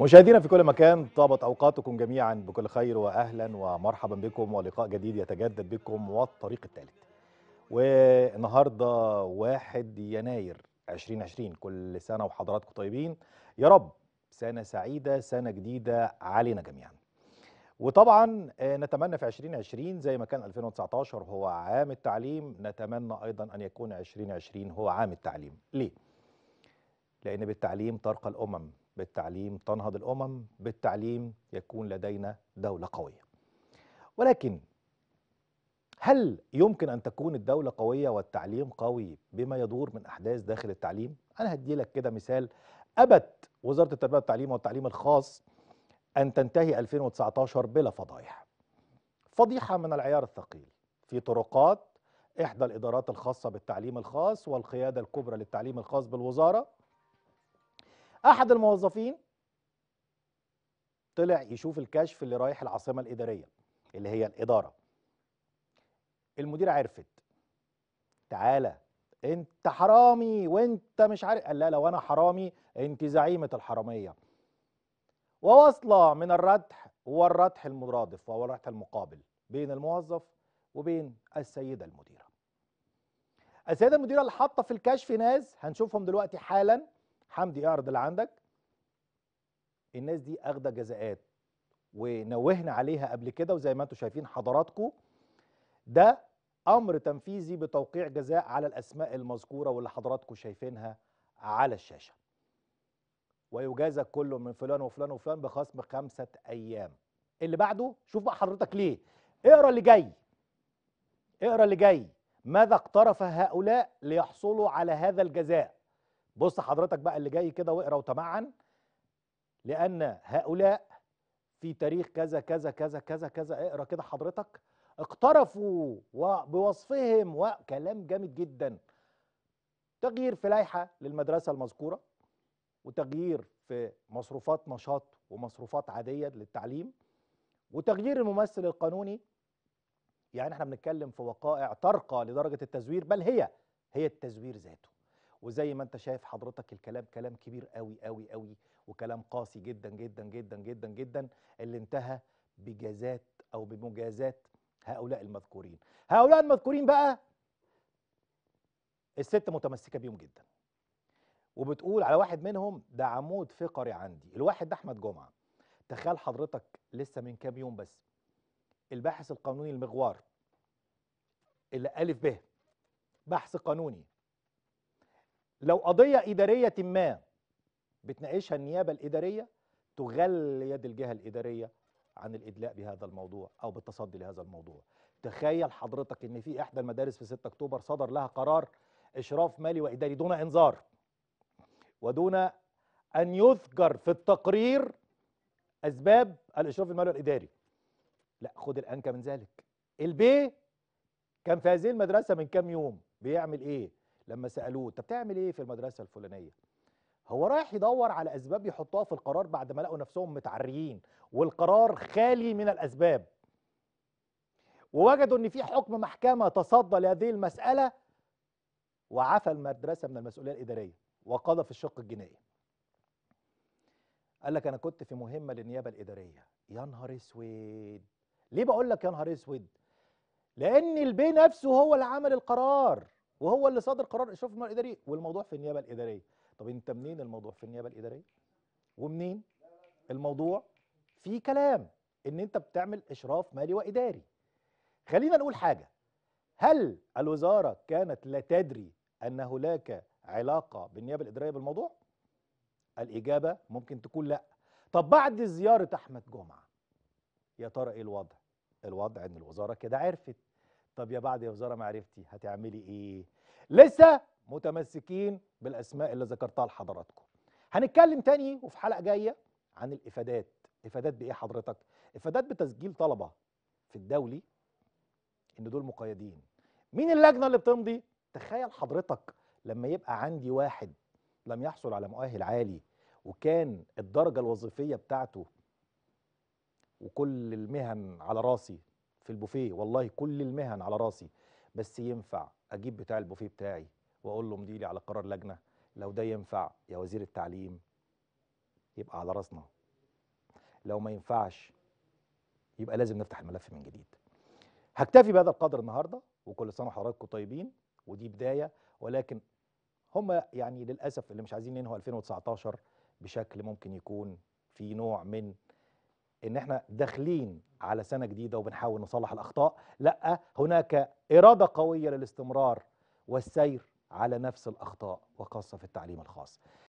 مشاهدينا في كل مكان طابت اوقاتكم جميعا بكل خير واهلا ومرحبا بكم ولقاء جديد يتجدد بكم والطريق الثالث والنهارده 1 يناير 2020 كل سنه وحضراتكم طيبين يا رب سنه سعيده سنه جديده علينا جميعا وطبعا آه، نتمنى في 2020 زي ما كان 2019 هو عام التعليم نتمنى ايضا ان يكون 2020 هو عام التعليم ليه لأن بالتعليم ترقى الأمم بالتعليم تنهض الأمم بالتعليم يكون لدينا دولة قوية ولكن هل يمكن أن تكون الدولة قوية والتعليم قوي بما يدور من أحداث داخل التعليم؟ أنا هدي لك كده مثال أبت وزارة التربية والتعليم والتعليم الخاص أن تنتهي 2019 بلا فضايح فضيحة من العيار الثقيل في طرقات إحدى الإدارات الخاصة بالتعليم الخاص والقيادة الكبرى للتعليم الخاص بالوزارة احد الموظفين طلع يشوف الكشف اللي رايح العاصمه الاداريه اللي هي الاداره المدير عرفت تعالى انت حرامي وانت مش عارف قال لا لو انا حرامي انت زعيمه الحراميه وواصله من الردح والردح المرادف وهو الردح المقابل بين الموظف وبين السيده المديره السيده المديره اللي حاطه في الكشف ناس هنشوفهم دلوقتي حالا حمدي اعرض اللي عندك الناس دي اخده جزاءات ونوهنا عليها قبل كده وزي ما انتم شايفين حضراتكم ده امر تنفيذي بتوقيع جزاء على الاسماء المذكوره واللي حضراتكم شايفينها على الشاشه ويجازى كل من فلان وفلان وفلان بخصم خمسه ايام اللي بعده شوف بقى حضرتك ليه اقرا اللي جاي اقرا اللي جاي ماذا اقترف هؤلاء ليحصلوا على هذا الجزاء بص حضرتك بقى اللي جاي كده واقرا وتمعن لأن هؤلاء في تاريخ كذا كذا كذا كذا كذا اقرا كده حضرتك اقترفوا بوصفهم وكلام جامد جدا تغيير في لائحة للمدرسة المذكورة وتغيير في مصروفات نشاط ومصروفات عادية للتعليم وتغيير الممثل القانوني يعني احنا بنتكلم في وقائع ترقى لدرجة التزوير بل هي هي التزوير ذاته وزي ما انت شايف حضرتك الكلام كلام كبير قوي قوي قوي وكلام قاسي جدا جدا جدا جدا جدا اللي انتهى بجازات او بمجازات هؤلاء المذكورين هؤلاء المذكورين بقى الست متمسكه بيهم جدا وبتقول على واحد منهم ده عمود فقري عندي الواحد ده احمد جمعه تخيل حضرتك لسه من كام يوم بس الباحث القانوني المغوار اللي الف به بحث قانوني لو قضية إدارية ما بتناقشها النيابة الإدارية تغل يد الجهة الإدارية عن الإدلاء بهذا الموضوع أو بالتصدي لهذا الموضوع تخيل حضرتك ان في احدى المدارس في 6 اكتوبر صدر لها قرار اشراف مالي واداري دون انذار ودون ان يذكر في التقرير اسباب الاشراف المالي والاداري لا خد الانكى من ذلك البي كان في هذه المدرسه من كام يوم بيعمل ايه لما سالوه انت بتعمل ايه في المدرسه الفلانيه هو رايح يدور على اسباب يحطها في القرار بعد ما لقوا نفسهم متعريين والقرار خالي من الاسباب ووجدوا ان في حكم محكمه تصدى لهذه المساله وعفى المدرسه من المسؤوليه الاداريه وقضى في الشق الجنائي قال لك انا كنت في مهمه للنيابه الاداريه يا نهار اسود ليه بقول لك يا نهار اسود لان البي نفسه هو اللي عمل القرار وهو اللي صادر قرار اشراف المال الاداري والموضوع في النيابه الاداريه طب انت منين الموضوع في النيابه الاداريه ومنين الموضوع في كلام ان انت بتعمل اشراف مالي واداري خلينا نقول حاجه هل الوزاره كانت لا تدري ان هناك علاقه بالنيابه الاداريه بالموضوع الاجابه ممكن تكون لا طب بعد زياره احمد جمعه يا ترى ايه الوضع الوضع ان الوزاره كده عرفت طب يا بعد يا وزاره معرفتي هتعملي ايه لسه متمسكين بالاسماء اللي ذكرتها لحضراتكم هنتكلم تاني وفي حلقه جايه عن الافادات افادات بايه حضرتك افادات بتسجيل طلبه في الدولي ان دول مقيدين مين اللجنه اللي بتمضي تخيل حضرتك لما يبقى عندي واحد لم يحصل على مؤهل عالي وكان الدرجه الوظيفيه بتاعته وكل المهن على راسي في البوفيه والله كل المهن على راسي بس ينفع اجيب بتاع البوفيه بتاعي واقول له مديلي على قرار لجنه لو ده ينفع يا وزير التعليم يبقى على راسنا لو ما ينفعش يبقى لازم نفتح الملف من جديد هكتفي بهذا القدر النهارده وكل سنه وحضراتكم طيبين ودي بدايه ولكن هم يعني للاسف اللي مش عايزين ينهوا 2019 بشكل ممكن يكون في نوع من ان احنا داخلين على سنه جديده وبنحاول نصلح الاخطاء لا هناك اراده قويه للاستمرار والسير على نفس الاخطاء وخاصه في التعليم الخاص